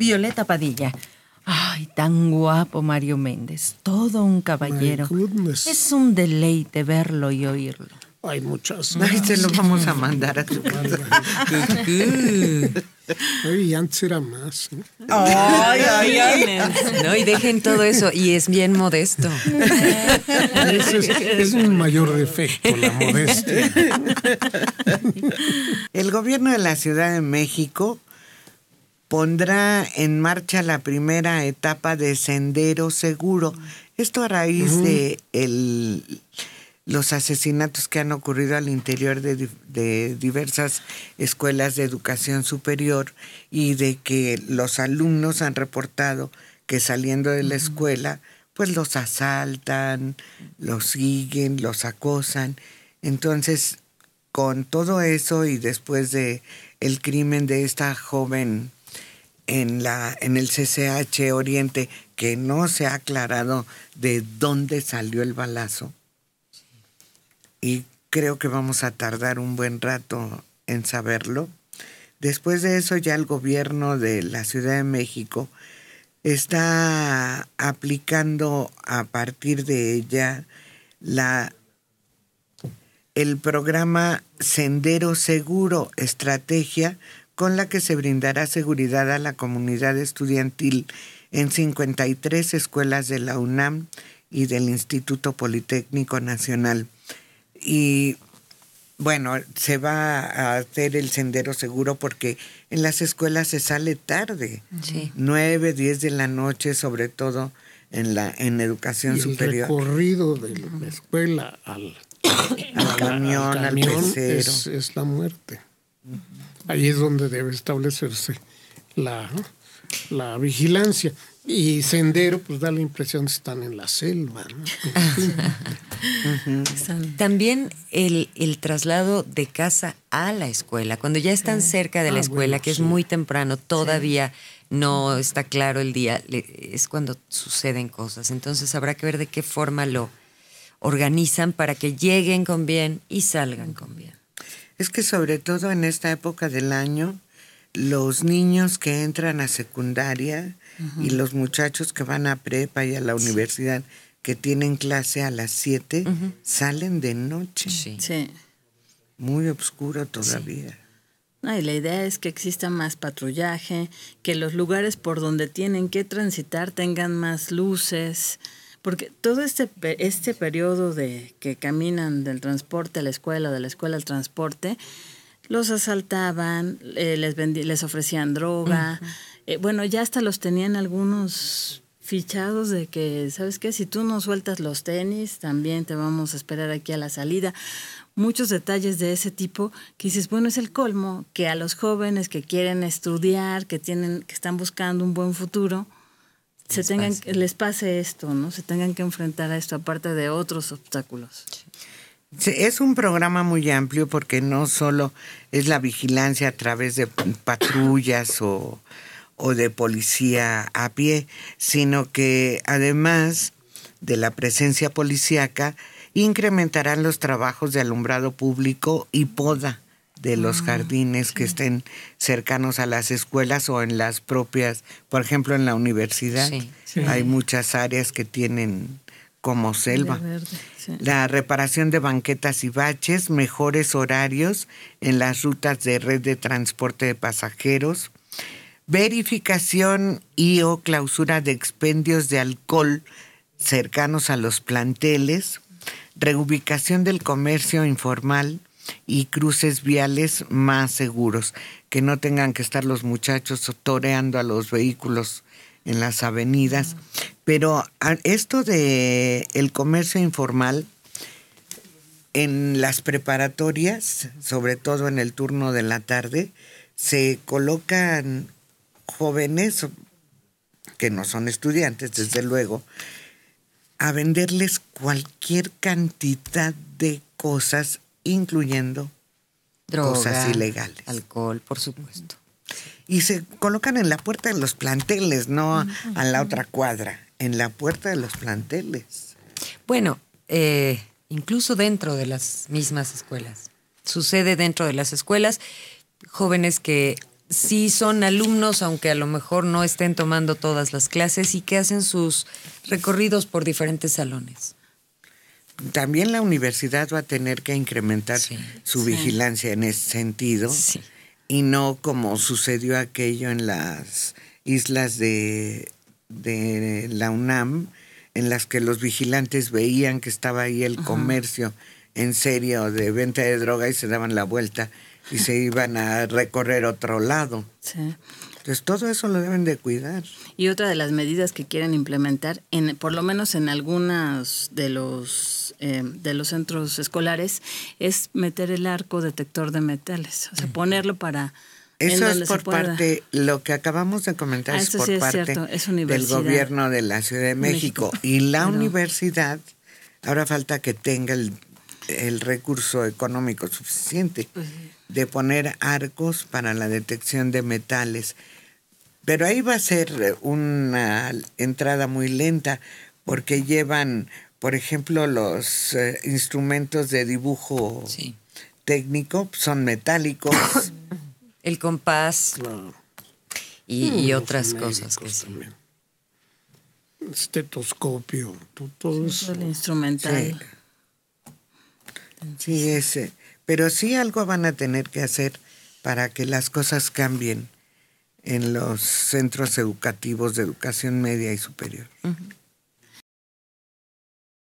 Violeta Padilla. Ay, tan guapo Mario Méndez, todo un caballero. Es un deleite verlo y oírlo. Ay, muchas gracias. Ay, se lo vamos a mandar a tu casa. Ay, antes era más. ¿eh? Ay, ay, ay. No, y dejen todo eso. Y es bien modesto. es, es un mayor defecto, la modestia. El gobierno de la Ciudad de México pondrá en marcha la primera etapa de Sendero Seguro. Esto a raíz de los asesinatos que han ocurrido al interior de, de, diversas escuelas de educación superior y de que los alumnos han reportado que saliendo de la escuela, pues los asaltan, los siguen, los acosan. Entonces, con todo eso y después de el crimen de esta joven en, la, en el CCH Oriente que no se ha aclarado de dónde salió el balazo. Y creo que vamos a tardar un buen rato en saberlo. Después de eso ya el gobierno de la Ciudad de México está aplicando a partir de ella la, el programa Sendero Seguro, estrategia con la que se brindará seguridad a la comunidad estudiantil en 53 escuelas de la UNAM y del Instituto Politécnico Nacional. Y bueno, se va a hacer el sendero seguro porque en las escuelas se sale tarde, nueve, 9, 10 de la noche, sobre todo en la en educación superior. El recorrido de la escuela al, camión, al, camión es la muerte. Ahí es donde debe establecerse la, vigilancia. Y sendero, pues da la impresión que están en la selva. También el, traslado de casa a la escuela. Cuando ya están ah. cerca de la ah, escuela, que es muy temprano, todavía no está claro el día, es cuando suceden cosas. Entonces habrá que ver de qué forma lo organizan para que lleguen con bien y salgan con bien es que sobre todo en esta época del año, los niños que entran a secundaria y los muchachos que van a prepa y a la universidad que tienen clase a las 7 salen de noche. Sí. Muy oscuro todavía. y la idea es que exista más patrullaje, que los lugares por donde tienen que transitar tengan más luces, porque todo este, este periodo de que caminan del transporte a la escuela, de la escuela al transporte, los asaltaban, eh, les, les ofrecían droga. Eh, bueno, ya hasta los tenían algunos fichados de que, ¿sabes qué? Si tú no sueltas los tenis, también te vamos a esperar aquí a la salida. Muchos detalles de ese tipo que dices, bueno, es el colmo que a los jóvenes que quieren estudiar, que tienen que están buscando un buen futuro, se les tengan pase. esto, ¿no? Se tengan que enfrentar a esto aparte de otros obstáculos. es un programa muy amplio porque no solo es la vigilancia a través de patrullas o, o de policía a pie, sino que además de la presencia policíaca, incrementarán los trabajos de alumbrado público y poda de los ah, jardines que estén cercanos a las escuelas o en las propias, por ejemplo, en la universidad. Hay muchas áreas que tienen como selva. la reparación de banquetas y baches, mejores horarios en las rutas de red de transporte de pasajeros, verificación y o clausura de expendios de alcohol cercanos a los planteles, reubicación del comercio informal, y cruces viales más seguros, que no tengan que estar los muchachos toreando a los vehículos en las avenidas. Pero esto de el comercio informal en las preparatorias, sobre todo en el turno de la tarde, se colocan jóvenes que no son estudiantes, desde luego, a venderles cualquier cantidad de cosas incluyendo drogas cosas ilegales. Alcohol, por supuesto. Y se colocan en la puerta de los planteles, no a la otra cuadra, en la puerta de los planteles. Bueno, eh, incluso dentro de las mismas escuelas. Sucede dentro de las escuelas jóvenes que sí son alumnos, aunque a lo mejor no estén tomando todas las clases y que hacen sus recorridos por diferentes salones también la universidad va a tener que incrementar su vigilancia en ese sentido y no como sucedió aquello en las islas de, de, la UNAM, en las que los vigilantes veían que estaba ahí el comercio en serio de venta de droga y se daban la vuelta y se iban a recorrer otro lado. Sí. Entonces todo eso lo deben de cuidar. Y otra de las medidas que quieren implementar, en, por lo menos en algunos de los, eh, de los centros escolares, es meter el arco detector de metales, o sea, ponerlo para... Eso es por parte, lo que acabamos de comentar ah, es por sí es parte es del gobierno de la Ciudad de México. Y la universidad, ahora falta que tenga el el recurso económico suficiente de poner arcos para la detección de metales. Pero ahí va a ser eh, una entrada muy lenta porque llevan, por ejemplo, los eh, instrumentos de dibujo técnico, son metálicos. el compás y, otras cosas Estetoscopio, todo El instrumental. Sí, ese. Pero sí algo van a tener que hacer para que las cosas cambien en los centros educativos de educación media y superior.